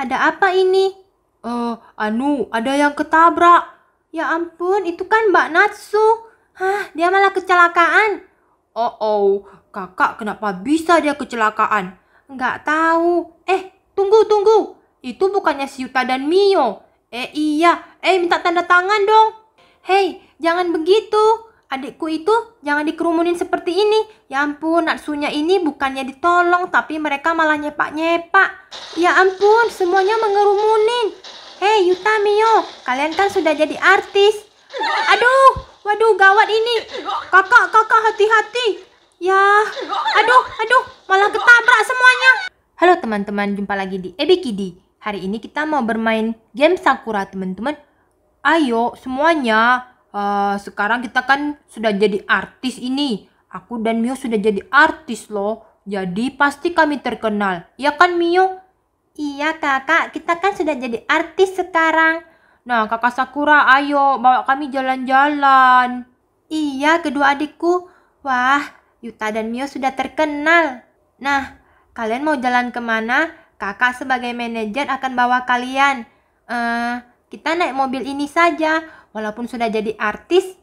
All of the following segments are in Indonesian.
Ada apa ini? Eh, uh, Anu, ada yang ketabrak. Ya ampun, itu kan Mbak Natsu. Hah, dia malah kecelakaan. Oh, oh, kakak kenapa bisa dia kecelakaan? Enggak tahu. Eh, tunggu, tunggu. Itu bukannya si Yuta dan Mio. Eh, iya. Eh, minta tanda tangan dong. Hei, jangan begitu adikku itu jangan dikerumunin seperti ini. Ya ampun, Natsunya ini bukannya ditolong, tapi mereka malah nyepak-nyepak. Ya ampun, semuanya mengerumunin. Hei Yutamiyo, kalian kan sudah jadi artis. Aduh, waduh gawat ini. Kakak, kakak hati-hati. Ya, aduh, aduh, malah ketabrak semuanya. Halo teman-teman, jumpa lagi di Ebi Kidi. Hari ini kita mau bermain game Sakura teman-teman. Ayo semuanya, uh, sekarang kita kan sudah jadi artis ini. Aku dan Mio sudah jadi artis loh. Jadi pasti kami terkenal. Ya kan Mio? Iya kakak, kita kan sudah jadi artis sekarang. Nah kakak Sakura ayo bawa kami jalan-jalan. Iya kedua adikku. Wah, Yuta dan Mio sudah terkenal. Nah, kalian mau jalan kemana? Kakak sebagai manajer akan bawa kalian. Eh, uh, kita naik mobil ini saja walaupun sudah jadi artis,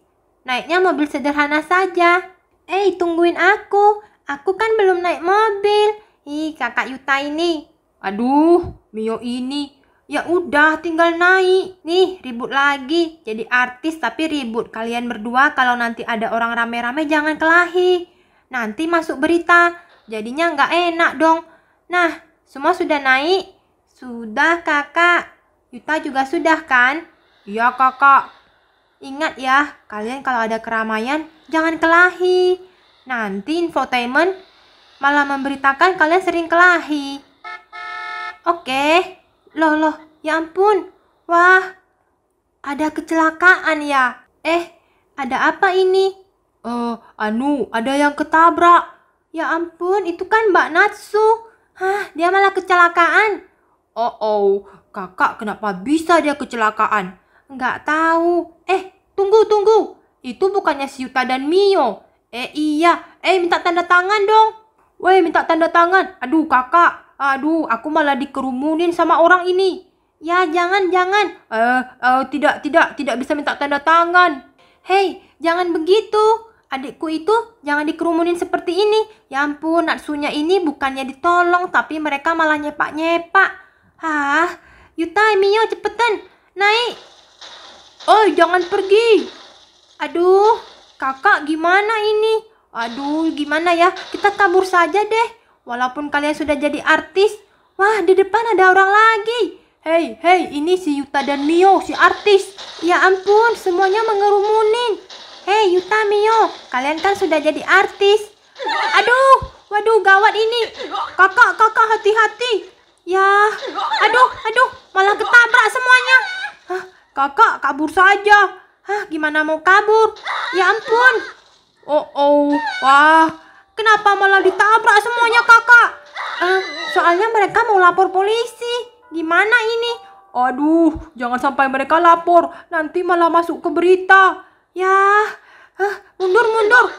naiknya mobil sederhana saja. Eh, tungguin aku. Aku kan belum naik mobil. Ih, kakak Yuta ini. Aduh, Mio ini. Ya udah, tinggal naik. Nih, ribut lagi. Jadi artis tapi ribut. Kalian berdua kalau nanti ada orang rame-rame jangan kelahi. Nanti masuk berita. Jadinya nggak enak dong. Nah, semua sudah naik? Sudah kakak. Yuta juga sudah kan? Iya kakak. Ingat ya, kalian kalau ada keramaian, jangan kelahi. Nanti infotainment malah memberitakan kalian sering kelahi. Oke, loh loh, ya ampun. Wah, ada kecelakaan ya. Eh, ada apa ini? Eh, uh, Anu, ada yang ketabrak. Ya ampun, itu kan Mbak Natsu. Hah, dia malah kecelakaan. Oh, oh, kakak kenapa bisa dia kecelakaan? Nggak tahu. Eh, tunggu, tunggu. Itu bukannya si Yuta dan Mio. Eh, iya. Eh, minta tanda tangan dong. Weh, minta tanda tangan. Aduh, kakak. Aduh, aku malah dikerumunin sama orang ini. Ya, jangan, jangan. Eh, uh, uh, tidak, tidak, tidak bisa minta tanda tangan. Hei, jangan begitu. Adikku itu jangan dikerumunin seperti ini. Ya ampun, Natsunya ini bukannya ditolong, tapi mereka malah nyepak-nyepak. Hah, Yuta, Mio, cepetan. Naik. Oh jangan pergi. Aduh, kakak gimana ini? Aduh, gimana ya? Kita kabur saja deh. Walaupun kalian sudah jadi artis. Wah, di depan ada orang lagi. Hei, hei, ini si Yuta dan Mio, si artis. Ya ampun, semuanya mengerumunin. Hei, Yuta, Mio, kalian kan sudah jadi artis. Aduh, waduh, gawat ini. Kakak, kakak, hati-hati. Ya, aduh, aduh, malah ketabrak semuanya. Kakak kabur saja. Hah, gimana mau kabur? Ya ampun. Oh, oh. Wah, kenapa malah ditabrak semuanya kakak? Eh, soalnya mereka mau lapor polisi. Gimana ini? Aduh, jangan sampai mereka lapor. Nanti malah masuk ke berita. Ya, eh, mundur, mundur.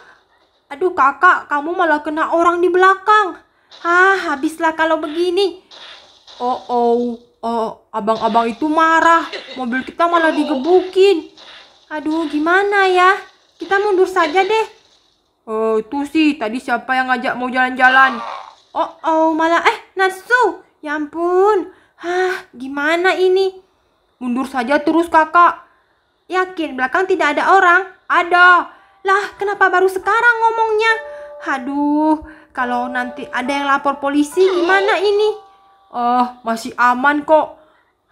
Aduh kakak, kamu malah kena orang di belakang. Ah, habislah kalau begini. Oh, oh, oh, abang-abang itu marah. Mobil kita malah digebukin. Aduh, gimana ya? Kita mundur saja deh. Oh, itu sih. Tadi siapa yang ngajak mau jalan-jalan? Oh, oh, malah eh Nasu. Ya ampun. Hah, gimana ini? Mundur saja terus, Kakak. Yakin belakang tidak ada orang? Ada. Lah, kenapa baru sekarang ngomongnya? Aduh, kalau nanti ada yang lapor polisi gimana ini? Oh, masih aman kok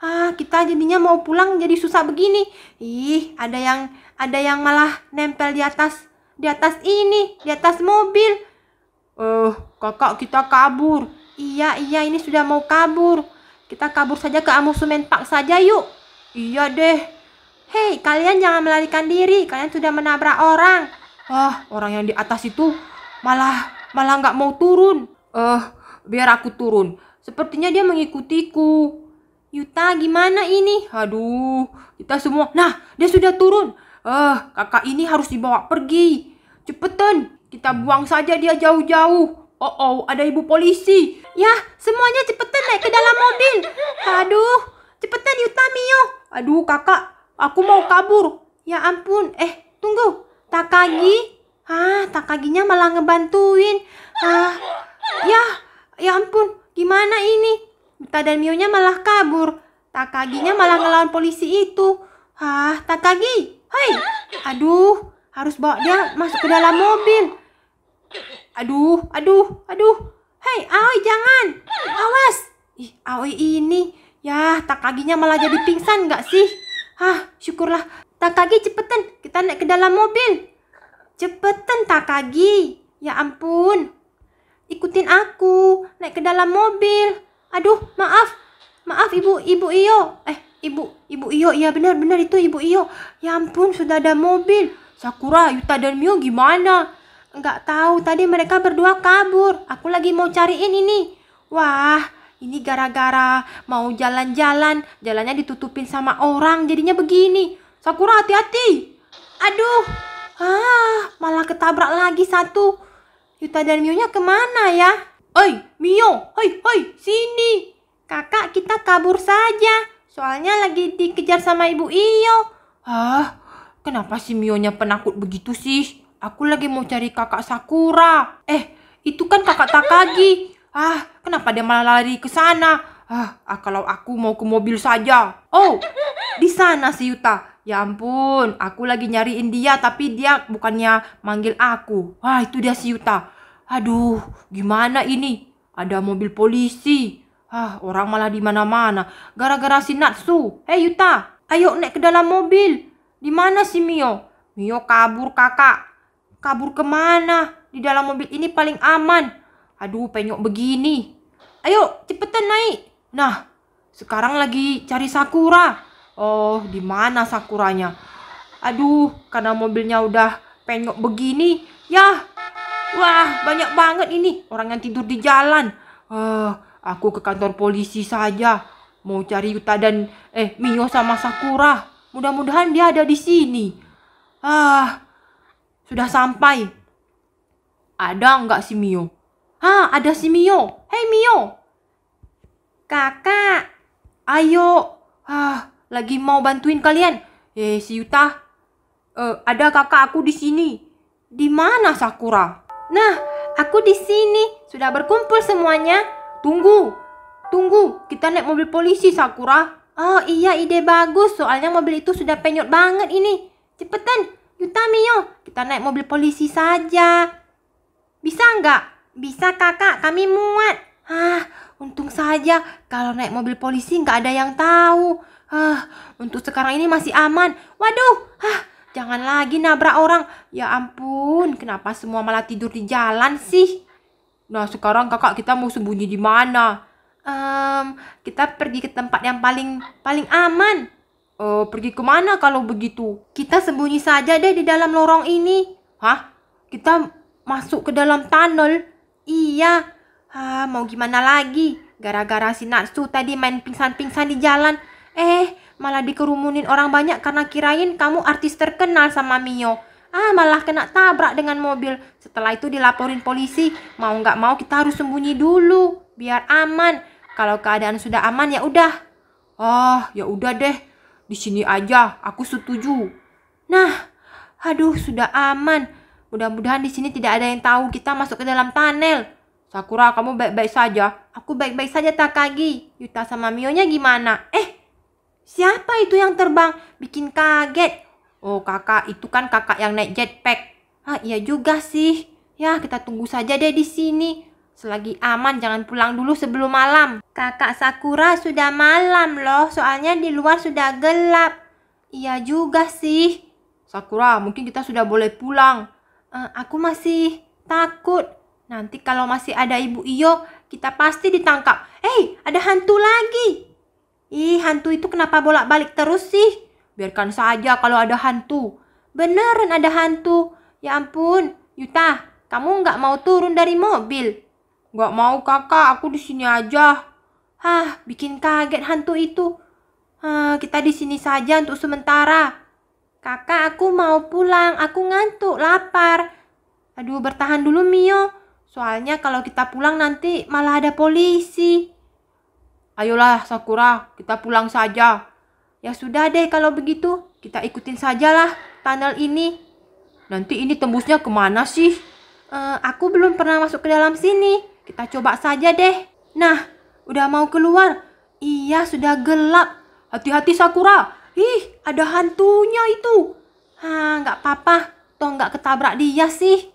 ah kita jadinya mau pulang jadi susah begini ih ada yang ada yang malah nempel di atas di atas ini di atas mobil eh kakak kita kabur iya iya ini sudah mau kabur kita kabur saja ke amusement park saja yuk iya deh hei kalian jangan melarikan diri kalian sudah menabrak orang ah orang yang di atas itu malah malah nggak mau turun eh biar aku turun sepertinya dia mengikutiku Yuta gimana ini? Aduh, kita semua. Nah, dia sudah turun. Eh, uh, kakak ini harus dibawa pergi. Cepetan, kita buang saja dia jauh-jauh. Oh oh, ada ibu polisi. Ya, semuanya cepetan naik ke dalam mobil. Aduh, cepetan Yuta Mio. Aduh, kakak, aku mau kabur. Ya ampun, eh tunggu. Takagi? Ah, Takaginya malah ngebantuin. Keadaan Mio-nya malah kabur. Takaginya malah ngelawan polisi itu. Hah, Takagi, hei. Aduh, harus bawa dia masuk ke dalam mobil. Aduh, aduh, aduh. Hei, Aoi jangan. Awas. Ih, Aoi ini. Yah, Takaginya malah jadi pingsan nggak sih? Hah, syukurlah. Takagi cepetan, kita naik ke dalam mobil. Cepetan Takagi. Ya ampun. Ikutin aku, naik ke dalam mobil aduh maaf maaf ibu ibu iyo eh ibu ibu iyo iya benar benar itu ibu iyo ya ampun sudah ada mobil Sakura Yuta dan Mio gimana nggak tahu tadi mereka berdua kabur aku lagi mau cariin ini wah ini gara-gara mau jalan-jalan jalannya ditutupin sama orang jadinya begini Sakura hati-hati aduh ah malah ketabrak lagi satu Yuta dan Mio nya kemana ya Oi, Mio, hoi, hoi, sini. Kakak kita kabur saja, soalnya lagi dikejar sama ibu Iyo. Hah, kenapa si Mionya penakut begitu sih? Aku lagi mau cari kakak Sakura. Eh, itu kan kakak Takagi. Ah, kenapa dia malah lari ke sana? Ah, ah kalau aku mau ke mobil saja. Oh, di sana si Yuta. Ya ampun, aku lagi nyariin dia tapi dia bukannya manggil aku. Wah, itu dia si Yuta aduh gimana ini? Ada mobil polisi. Ah, orang malah di mana-mana. Gara-gara si Natsu. Hei eh, Yuta, ayo naik ke dalam mobil. Di mana si Mio? Mio kabur kakak. Kabur kemana? Di dalam mobil ini paling aman. Aduh, penyok begini. Ayo, cepetan naik. Nah, sekarang lagi cari Sakura. Oh, di mana Sakuranya? Aduh, karena mobilnya udah penyok begini. Yah, Wah, banyak banget ini orang yang tidur di jalan. Uh, aku ke kantor polisi saja. Mau cari Yuta dan eh Mio sama Sakura. Mudah-mudahan dia ada di sini. Ah, sudah sampai. Ada nggak si Mio? Ah, ada si Mio. Hei Mio. Kakak, ayo. Ah, lagi mau bantuin kalian. Eh, si Yuta. Uh, ada kakak aku di sini. Di mana Sakura? Nah, aku di sini. Sudah berkumpul semuanya. Tunggu. Tunggu, kita naik mobil polisi, Sakura. Oh iya, ide bagus. Soalnya mobil itu sudah penyut banget ini. Cepetan, Yutamiyo, kita naik mobil polisi saja. Bisa nggak? Bisa kakak, kami muat. Ah, untung saja kalau naik mobil polisi nggak ada yang tahu. Ah, untuk sekarang ini masih aman. Waduh, ah, Jangan lagi nabrak orang. Ya ampun, kenapa semua malah tidur di jalan sih? Nah, sekarang kakak kita mau sembunyi di mana? Um, kita pergi ke tempat yang paling paling aman. Uh, pergi ke mana kalau begitu? Kita sembunyi saja deh di dalam lorong ini. Hah? Kita masuk ke dalam tunnel? Iya. Ha, ah, mau gimana lagi? Gara-gara si Natsu tadi main pingsan-pingsan di jalan. Eh, malah dikerumunin orang banyak karena kirain kamu artis terkenal sama Mio. Ah, malah kena tabrak dengan mobil. Setelah itu dilaporin polisi. Mau nggak mau kita harus sembunyi dulu, biar aman. Kalau keadaan sudah aman ya udah. Oh, ya udah deh. Di sini aja, aku setuju. Nah, aduh sudah aman. Mudah-mudahan di sini tidak ada yang tahu kita masuk ke dalam tunnel. Sakura, kamu baik-baik saja. Aku baik-baik saja Takagi. Yuta sama Mionya gimana? Eh, Siapa itu yang terbang? Bikin kaget. Oh kakak, itu kan kakak yang naik jetpack. Ah iya juga sih. Ya kita tunggu saja deh di sini. Selagi aman jangan pulang dulu sebelum malam. Kakak Sakura sudah malam loh, soalnya di luar sudah gelap. Iya juga sih. Sakura, mungkin kita sudah boleh pulang. Uh, aku masih takut. Nanti kalau masih ada Ibu Iyo, kita pasti ditangkap. Hei, ada hantu lagi. Ih, hantu itu kenapa bolak-balik terus sih? Biarkan saja kalau ada hantu. Beneran ada hantu. Ya ampun, Yuta, kamu nggak mau turun dari mobil? Nggak mau kakak, aku di sini aja. Hah, bikin kaget hantu itu. Hah, eh, kita di sini saja untuk sementara. Kakak, aku mau pulang. Aku ngantuk, lapar. Aduh, bertahan dulu Mio. Soalnya kalau kita pulang nanti malah ada polisi. Ayolah Sakura, kita pulang saja. Ya sudah deh kalau begitu, kita ikutin sajalah tunnel ini. Nanti ini tembusnya kemana sih? Uh, aku belum pernah masuk ke dalam sini. Kita coba saja deh. Nah, udah mau keluar. Iya, sudah gelap. Hati-hati Sakura. Ih, ada hantunya itu. Ah, nggak apa-apa. Toh nggak ketabrak dia sih.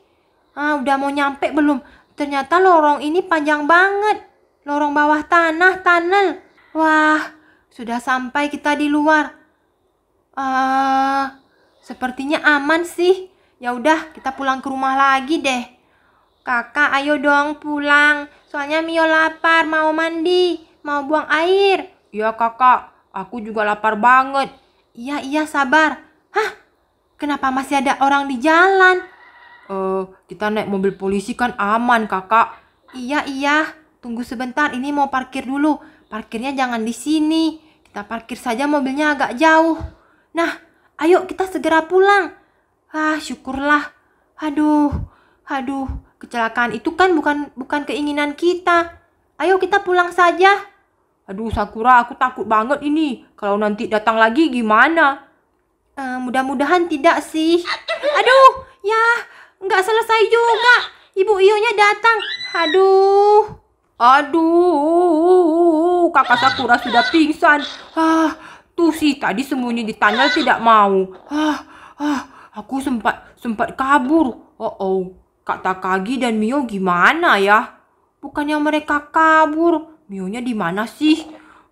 Ah, udah mau nyampe belum? Ternyata lorong ini panjang banget. Lorong bawah tanah, tunnel. Wah, sudah sampai kita di luar. Ah, uh, sepertinya aman sih. Ya udah, kita pulang ke rumah lagi deh. Kakak, ayo dong pulang. Soalnya Mio lapar, mau mandi, mau buang air. Iya kakak, aku juga lapar banget. Iya, iya sabar. Hah, kenapa masih ada orang di jalan? Eh, uh, kita naik mobil polisi kan aman kakak. Iya, iya. Tunggu sebentar, ini mau parkir dulu. Parkirnya jangan di sini. Kita parkir saja mobilnya agak jauh. Nah, ayo kita segera pulang. Ah, syukurlah. Aduh, aduh, kecelakaan itu kan bukan bukan keinginan kita. Ayo kita pulang saja. Aduh, Sakura, aku takut banget ini. Kalau nanti datang lagi gimana? Uh, mudah-mudahan tidak sih. Aduh, ya, nggak selesai juga. Ibu Ionya datang. Aduh. Aduh, kakak Sakura sudah pingsan. Ah, tuh sih tadi sembunyi di tanah tidak mau. Ah, ah, aku sempat sempat kabur. Oh oh, Kak Takagi dan Mio gimana ya? Bukannya mereka kabur, Mio-nya di mana sih?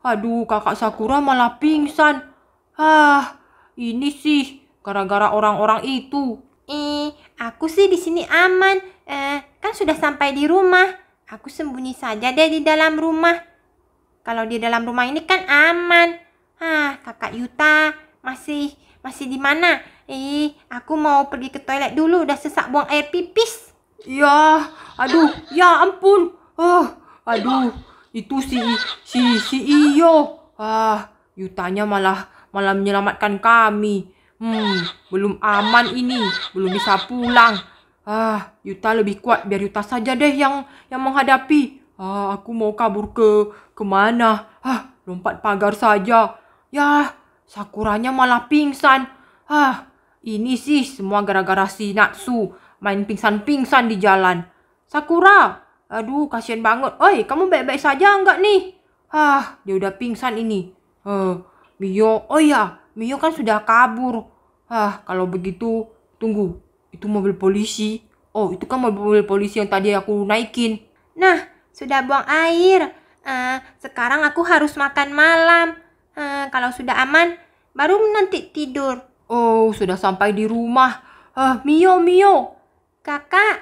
Aduh, kakak Sakura malah pingsan. Ah, ini sih gara-gara orang-orang itu. Eh, aku sih di sini aman. Eh, kan sudah sampai di rumah. Aku sembunyi saja deh di dalam rumah. Kalau di dalam rumah ini kan aman. Ah, kakak Yuta masih masih di mana? Ih, aku mau pergi ke toilet dulu. Udah sesak buang air pipis. Ya, aduh, ya ampun. Oh, aduh, itu si si si Iyo. Ah, Yutanya malah malah menyelamatkan kami. Hmm, belum aman ini, belum bisa pulang. Ah, Yuta lebih kuat, biar Yuta saja deh yang yang menghadapi. Ah, aku mau kabur ke ke mana? Ah, lompat pagar saja. Yah, Sakuranya malah pingsan. Ah, ini sih semua gara-gara si Natsu main pingsan-pingsan di jalan. Sakura, aduh kasihan banget. Oi, kamu baik-baik saja enggak nih? Ah, dia udah pingsan ini. Eh, uh, Mio, oh ya, Mio kan sudah kabur. Ah, kalau begitu, tunggu itu mobil polisi. Oh, itu kan mobil polisi yang tadi aku naikin. Nah, sudah buang air. Uh, sekarang aku harus makan malam. Uh, kalau sudah aman, baru nanti tidur. Oh, sudah sampai di rumah. Ah, uh, Mio, Mio. Kakak.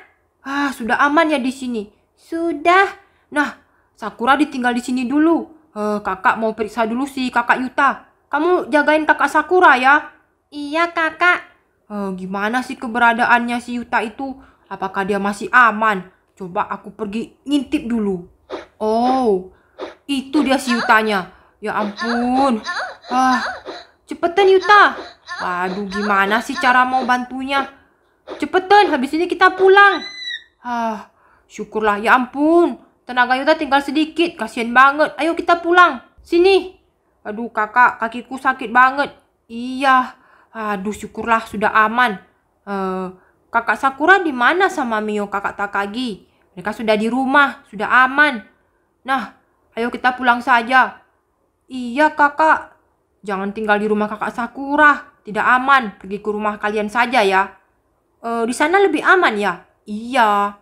Ah, sudah aman ya di sini. Sudah. Nah, Sakura ditinggal di sini dulu. Uh, kakak mau periksa dulu sih kakak Yuta. Kamu jagain kakak Sakura ya. Iya, kakak eh, gimana sih keberadaannya si Yuta itu? Apakah dia masih aman? Coba aku pergi ngintip dulu. Oh, itu dia si Yutanya. Ya ampun. Ah, cepetan Yuta. Waduh, gimana sih cara mau bantunya? Cepetan, habis ini kita pulang. Ah, syukurlah. Ya ampun. Tenaga Yuta tinggal sedikit. Kasian banget. Ayo kita pulang. Sini. Aduh, kakak, kakiku sakit banget. Iya, Aduh, syukurlah sudah aman. Uh, kakak Sakura di mana sama Mio kakak Takagi? Mereka sudah di rumah, sudah aman. Nah, ayo kita pulang saja. Iya kakak, jangan tinggal di rumah kakak Sakura. Tidak aman, pergi ke rumah kalian saja ya. Uh, di sana lebih aman ya? Iya.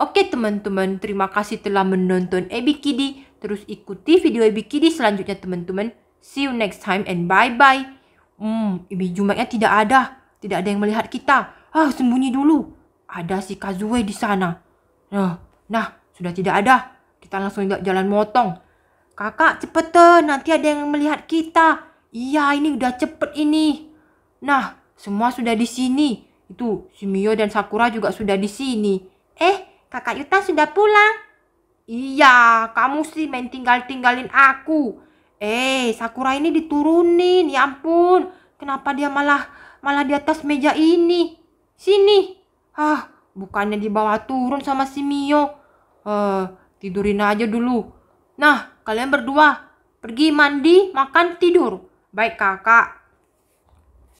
Oke teman-teman, terima kasih telah menonton Ebi Kidi. Terus ikuti video Ebi Kidi selanjutnya teman-teman. See you next time and bye-bye. Hmm, Ibi Jumaknya tidak ada. Tidak ada yang melihat kita. Ah, sembunyi dulu. Ada si Kazue di sana. Nah, nah, sudah tidak ada. Kita langsung jalan motong. Kakak, cepetan. Nanti ada yang melihat kita. Iya, ini udah cepet ini. Nah, semua sudah di sini. Itu, si Mio dan Sakura juga sudah di sini. Eh, kakak Yuta sudah pulang. Iya, kamu sih main tinggal-tinggalin aku. Eh, Sakura ini diturunin. Ya ampun. Kenapa dia malah malah di atas meja ini? Sini. Ah, bukannya dibawa turun sama si Mio. Eh, tidurin aja dulu. Nah, kalian berdua pergi mandi, makan, tidur. Baik, Kakak.